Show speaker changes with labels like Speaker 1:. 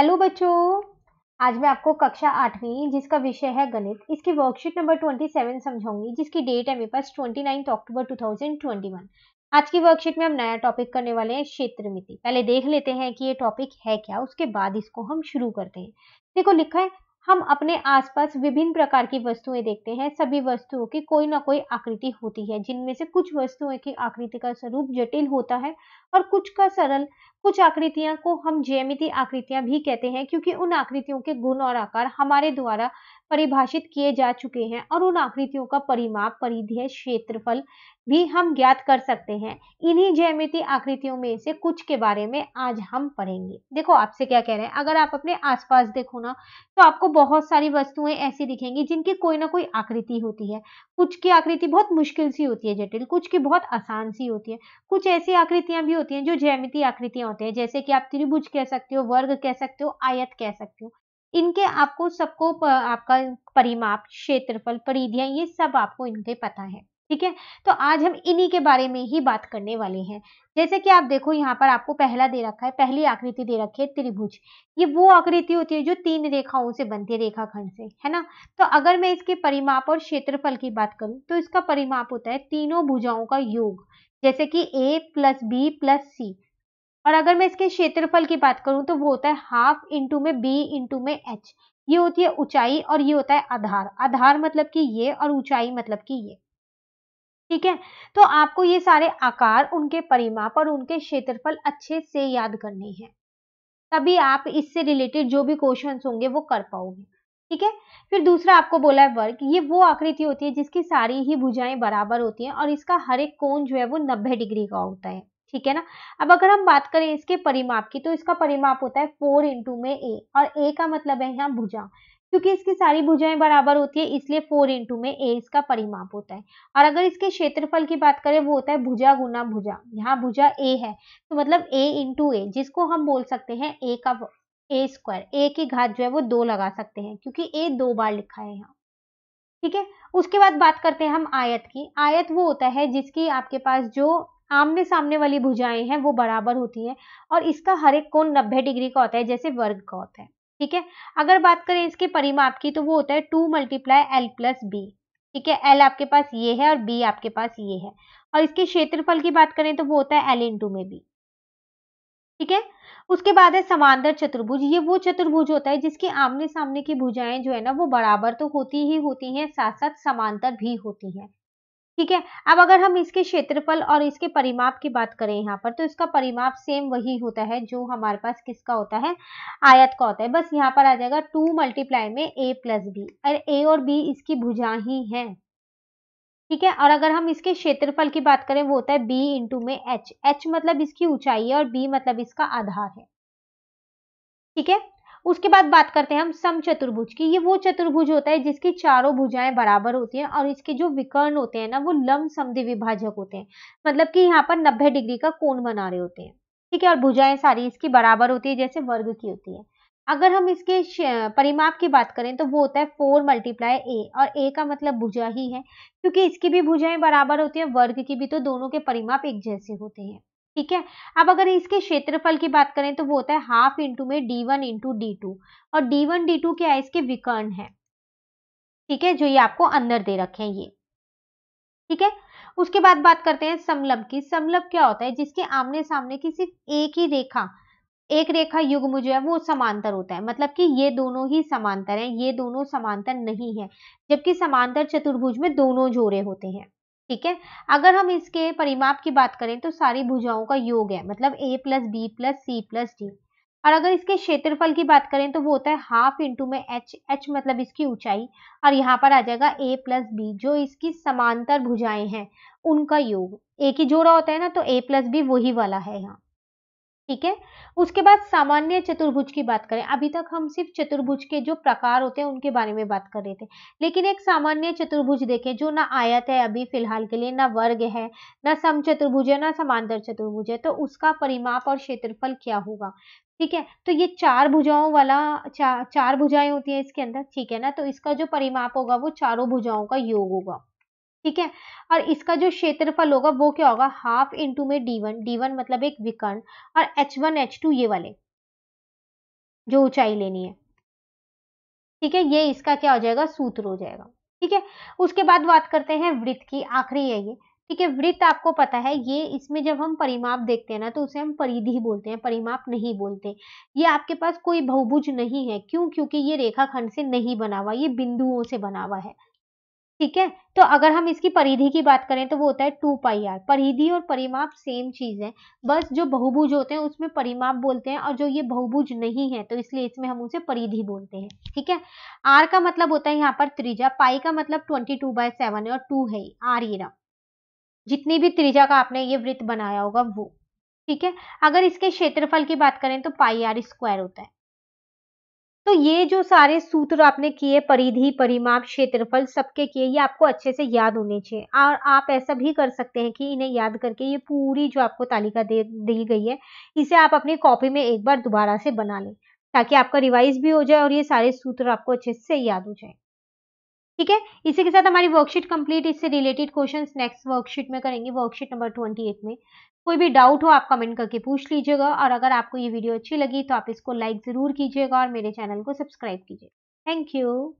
Speaker 1: hello बच्चों आज मैं आपको कक्षा आठवीं जिसका विषय है गणित इसकी वर्कशीट नंबर ट्वेंटी सेवन समझाऊंगी जिसकी डेट है मेरे पास twenty ninth October two thousand twenty one आज की वर्कशीट में हम नया टॉपिक करने वाले हैं क्षेत्र मिति पहले देख लेते हैं कि ये टॉपिक है क्या उसके बाद इसको हम शुरू करते हैं देखो लिखा है हम अपने आसपास विभिन्न प्रकार की वस्तुएं देखते हैं सभी वस्तुओं की कोई ना कोई आकृति होती है जिनमें से कुछ वस्तुओं की आकृति का स्वरूप जटिल होता है और कुछ का सरल कुछ आकृतियां को हम जयमिति आकृतियां भी कहते हैं क्योंकि उन आकृतियों के गुण और आकार हमारे द्वारा परिभाषित किए जा चुके हैं और उन आकृतियों का परिमाप परिधि क्षेत्रफल भी हम ज्ञात कर सकते हैं इन्हीं जयमिति आकृतियों में से कुछ के बारे में आज हम पढ़ेंगे देखो आपसे क्या कह रहे हैं अगर आप अपने आसपास देखो ना तो आपको बहुत सारी वस्तुएं ऐसी दिखेंगी जिनकी कोई ना कोई आकृति होती है कुछ की आकृति बहुत मुश्किल सी होती है जटिल कुछ की बहुत आसान सी होती है कुछ ऐसी आकृतियां भी होती हैं जो जयमिति आकृतियां होती है जैसे कि आप त्रिभुज कह सकते हो वर्ग कह सकते हो आयत कह सकते हो इनके आपको सबको आपका परिमाप क्षेत्रफल परिधियां ये सब आपको इनके पता है ठीक है तो आज हम इन्हीं के बारे में ही बात करने वाले हैं जैसे कि आप देखो यहाँ पर आपको पहला दे रखा है पहली आकृति दे रखी है त्रिभुज ये वो आकृति होती है जो तीन रेखाओं से बनती है रेखाखंड से है ना तो अगर मैं इसके परिमाप और क्षेत्रफल की बात करूं तो इसका परिमाप होता है तीनों भुजाओं का योग जैसे कि A plus B plus C और अगर मैं इसके क्षेत्रफल की बात करूं तो वो होता है हाफ इंटू में बी इंटू में एच ये होती है ऊंचाई और ये होता है आधार आधार मतलब कि ये और ऊंचाई मतलब कि ये ठीक है तो आपको ये सारे आकार उनके परिमाप और उनके क्षेत्रफल अच्छे से याद करने हैं तभी आप इससे रिलेटेड जो भी क्वेश्चन होंगे वो कर पाओगे ठीक है फिर दूसरा आपको बोला है वर्ग ये वो आकृति होती है जिसकी सारी ही भुजाएं बराबर होती हैं और इसका हर एक कोण जो है वो नब्बे डिग्री का होता है ठीक है ना अब अगर हम बात करें इसके परिमाप की तो इसका परिमाप होता है फोर इंटू में ए और ए का मतलब है यहाँ भुजा क्योंकि इसकी सारी भुजाएं बराबर होती है इसलिए फोर इंटू में ए इसका परिमाप होता है और अगर इसके क्षेत्रफल की बात करें वो होता है भुजा गुना भुजा यहाँ भुजा ए है तो मतलब ए इंटू ए जिसको हम बोल सकते हैं ए का ए स्क्वायर ए की घात जो है वो दो लगा सकते हैं क्योंकि ए दो बार लिखा है यहाँ ठीक है उसके बाद बात करते हैं हम आयत की आयत वो होता है जिसकी आपके पास जो आमने सामने वाली भुजाएं हैं वो बराबर होती हैं और इसका हर एक कोण 90 डिग्री का होता है जैसे वर्ग का होता है ठीक है अगर बात करें इसके परिमाप की तो वो होता है two multiply L plus B ठीक है एल आपके पास ये है और बी आपके पास ये है और इसके क्षेत्रफल की बात करें तो वो होता है एल इंटू में बी ठीक है उसके बाद है समांतर चतुर्भुज ये वो चतुर्भुज होता है जिसकी आमने सामने की भुजाएं जो है ना वो बराबर तो होती ही होती हैं साथ साथ समांतर भी होती हैं ठीक है अब अगर हम इसके क्षेत्रफल और इसके परिमाप की बात करें यहाँ पर तो इसका परिमाप सेम वही होता है जो हमारे पास किसका होता है आयत का होता है बस यहाँ पर आ जाएगा टू मल्टीप्लाई में ए प्लस बी अरे ए और बी इसकी भुजा ही है ठीक है और अगर हम इसके क्षेत्रफल की बात करें वो होता है बी इंटू में एच एच मतलब इसकी ऊंचाई है और बी मतलब इसका आधार है ठीक है उसके बाद बात करते हैं हम सम चतुर्भुज की ये वो चतुर्भुज होता है जिसकी चारों भुजाएं बराबर होती हैं और इसके जो विकर्ण होते हैं ना वो लम समधि विभाजक होते हैं मतलब कि यहाँ पर नब्बे डिग्री का कोण बना रहे होते हैं ठीक है और भुजाएं सारी इसकी बराबर होती है जैसे वर्ग की होती है अगर हम इसके परिमाप की बात करें तो वो होता है फोर मल्टीप्लाई ए और ए का मतलब भुजा ही है क्योंकि इसकी भी भुजाएं बराबर होती है वर्ग की भी तो दोनों के परिमाप एक जैसे होते हैं ठीक है अब अगर इसके क्षेत्रफल की बात करें तो वो होता है हाफ इंटू में D one into D two और डी वन डी टू क्या है इसके विकर्ण है ठीक है जो ये आपको अंदर दे रखे हैं ये ठीक है उसके बाद बात करते हैं समलभ की समलभ क्या होता है जिसके आमने सामने की सिर्फ एक ही रेखा एक रेखा युग्म जो है वो समांतर होता है मतलब कि ये दोनों ही समांतर हैं ये दोनों समांतर नहीं है जबकि समांतर चतुर्भुज में दोनों जोड़े होते हैं ठीक है अगर हम इसके परिमाप की बात करें तो सारी भुजाओं का योग है मतलब A plus B plus C plus D और अगर इसके क्षेत्रफल की बात करें तो वो होता है हाफ इंटू में एच एच मतलब इसकी ऊंचाई और यहाँ पर आ जाएगा ए प्लस बी जो इसकी समांतर भुजाएं हैं उनका योग ए की जोड़ा होता है ना तो ए प्लस बी वही वाला है यहाँ ठीक है उसके बाद सामान्य चतुर्भुज की बात करें अभी तक हम सिर्फ चतुर्भुज के जो प्रकार होते हैं उनके बारे में बात कर रहे थे लेकिन एक सामान्य चतुर्भुज देखें जो ना आयत है अभी फिलहाल के लिए ना वर्ग है ना सम चतुर्भुज है ना समांतर चतुर्भुज है तो उसका परिमाप और क्षेत्रफल क्या होगा ठीक है तो ये चार भुजाओं वाला चा, चार भुजाएं होती है इसके अंदर ठीक है ना तो इसका जो परिमाप होगा वो चारों भुजाओं का योग होगा ठीक है और इसका जो क्षेत्रफल होगा वो क्या होगा हाफ इंटू में डी वन डी वन मतलब एक विकर्ण और एच वन एच टू ये वाले जो ऊंचाई लेनी है ठीक है ये इसका क्या हो जाएगा सूत्र हो जाएगा ठीक है उसके बाद बात करते हैं वृत्त की आखिरी है ये ठीक है वृत्त आपको पता है ये इसमें जब हम परिमाप देखते हैं ना तो उसे हम परिधि बोलते हैं परिमाप नहीं बोलते ये आपके पास कोई बहुभुज नहीं है क्यों क्योंकि ये रेखाखंड से नहीं बना हुआ ये बिंदुओं से बना हुआ है ठीक है तो अगर हम इसकी परिधि की बात करें तो वो होता है टू पाई आर परिधि और परिमाप सेम चीज है बस जो बहुभुज होते हैं उसमें परिमाप बोलते हैं और जो ये बहुभुज नहीं है तो इसलिए इसमें हम उसे परिधि बोलते हैं ठीक है आर का मतलब होता है यहाँ पर त्रिजा पाई का मतलब ट्वेंटी टू बाय सेवन है और टू है आर ये जितनी भी त्रिजा का आपने ये वृत्त बनाया होगा वो ठीक है अगर इसके क्षेत्रफल की बात करें तो पाई आर स्क्वायर होता है तो ये जो सारे सूत्र आपने किए परिधि परिमाप क्षेत्रफल सबके किए ये आपको अच्छे से याद होने चाहिए और आप ऐसा भी कर सकते हैं कि इन्हें याद करके ये पूरी जो आपको तालिका दे दी गई है इसे आप अपनी कॉपी में एक बार दोबारा से बना लें ताकि आपका रिवाइज भी हो जाए और ये सारे सूत्र आपको अच्छे से याद हो जाए ठीक है इसी के साथ हमारी वर्कशीट कंप्लीट इससे रिलेटेड क्वेश्चंस नेक्स्ट वर्कशीट में करेंगे वर्कशीट नंबर ट्वेंटी एट में कोई भी डाउट हो आप कमेंट करके पूछ लीजिएगा और अगर आपको ये वीडियो अच्छी लगी तो आप इसको लाइक ज़रूर कीजिएगा और मेरे चैनल को सब्सक्राइब कीजिएगा थैंक यू